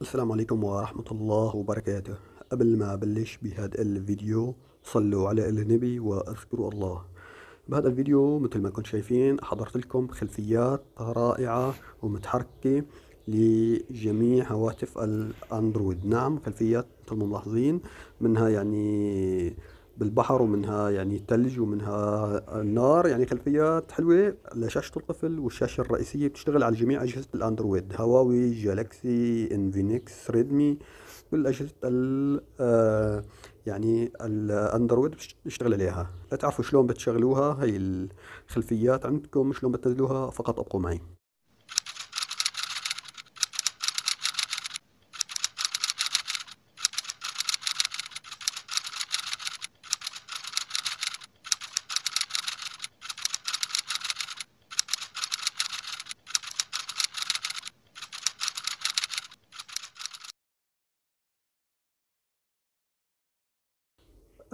السلام عليكم ورحمة الله وبركاته قبل ما أبلش بهذا الفيديو صلوا على النبي واذكروا الله بهذا الفيديو مثل ما كنتم شايفين حضرت لكم خلفيات رائعة ومتحركة لجميع هواتف الاندرويد نعم خلفيات مثل ما ملاحظين منها يعني بالبحر ومنها يعني تلج ومنها نار يعني خلفيات حلوه لشاشه الطفل والشاشه الرئيسيه بتشتغل على جميع اجهزه الاندرويد هواوي جالكسي انفينكس ريدمي كل اجهزه ال آه، يعني الاندرويد بتشتغل عليها لا تعرفوا شلون بتشغلوها هي الخلفيات عندكم شلون بتنزلوها فقط ابقوا معي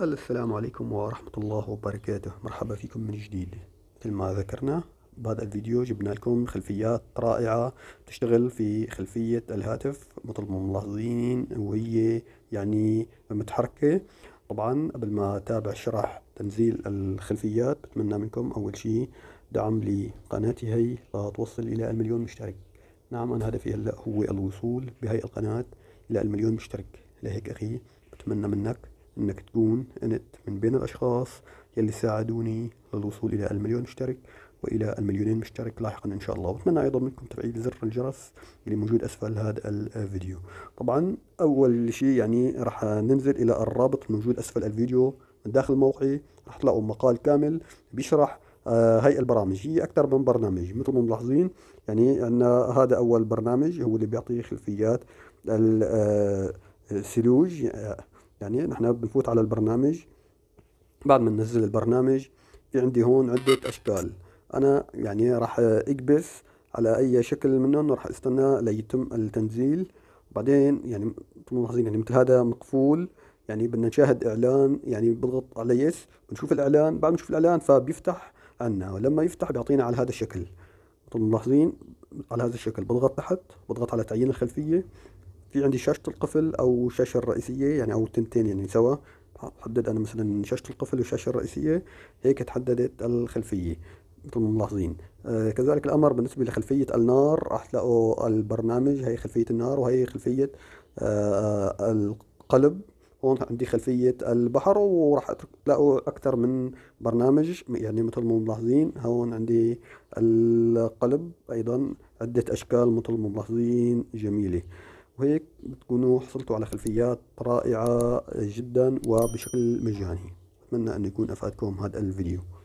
السلام عليكم ورحمة الله وبركاته مرحبا فيكم من جديد مثل ما ذكرنا بهذا الفيديو جبنا لكم خلفيات رائعة تشتغل في خلفية الهاتف مثل ما ملاحظين وهي يعني متحركة طبعا قبل ما أتابع شرح تنزيل الخلفيات بتمنى منكم أول شيء دعم لقناتي هي لتوصل إلى المليون مشترك نعم أنا هدفي هلأ هو الوصول بهي القناة إلى المليون مشترك لهيك أخي بتمنى منك انك تكون انت من بين الاشخاص يلي ساعدوني للوصول الى المليون مشترك والى المليونين مشترك لاحقا ان شاء الله واتمنى ايضا منكم تفعيل زر الجرس اللي موجود اسفل هذا الفيديو طبعا اول شيء يعني راح ننزل الى الرابط الموجود اسفل الفيديو من داخل موقعي راح تلاقوا مقال كامل بيشرح آه، هاي البرامج هي اكثر من برنامج مثل ما ملاحظين يعني ان هذا اول برنامج هو اللي بيعطي خلفيات السلوج آه، آه، يعني نحن بنفوت على البرنامج بعد ما ننزل البرنامج في عندي هون عدة أشكال أنا يعني راح أكبس على أي شكل منهم وراح أستنى ليتم التنزيل وبعدين يعني ملاحظين يعني مثل هذا مقفول يعني بدنا نشاهد إعلان يعني بضغط على يس بنشوف الإعلان بعد ما نشوف الإعلان فبيفتح عنا ولما يفتح بيعطينا على هذا الشكل ملاحظين على هذا الشكل بضغط تحت بضغط على تعيين الخلفية في عندي شاشة القفل أو الشاشة الرئيسية يعني أو التنتين يعني سوا حدد أنا مثلا شاشة القفل والشاشة الرئيسية هيك تحددت الخلفية مثل ما ملاحظين آه كذلك الأمر بالنسبة لخلفية النار راح تلاقوا البرنامج هي خلفية النار وهي خلفية آه،, آه القلب هون عندي خلفية البحر وراح تلاقوا أكثر من برنامج يعني مثل ما ملاحظين هون عندي القلب أيضا عدة أشكال مثل ما ملاحظين جميلة وهيك بتكونوا حصلتوا على خلفيات رائعة جدا وبشكل مجاني أتمنى أن يكون أفادكم هذا الفيديو